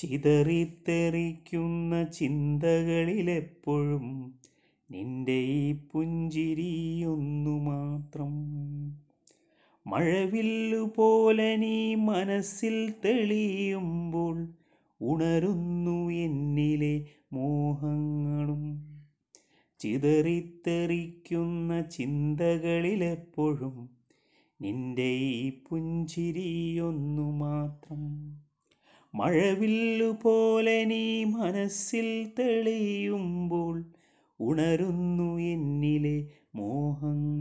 ചിതറിത്തെറിക്കുന്ന ചിന്തകളിലെപ്പോഴും നിന്റെ ഈ പുഞ്ചിരിയൊന്നു മാത്രം മഴവില്ലു പോലെ നീ മനസ്സിൽ തെളിയുമ്പോൾ ഉണരുന്നു എന്നിലെ മോഹങ്ങളും ചിതറിത്തെറിക്കുന്ന ചിന്തകളിലെപ്പോഴും നിന്റെ ഈ പുഞ്ചിരിയൊന്നു മാത്രം മഴവില്ലു പോലെ നീ മനസ്സിൽ തെളിയുമ്പോൾ ഉണരുന്നു എന്നിലെ മോഹങ്ങൾ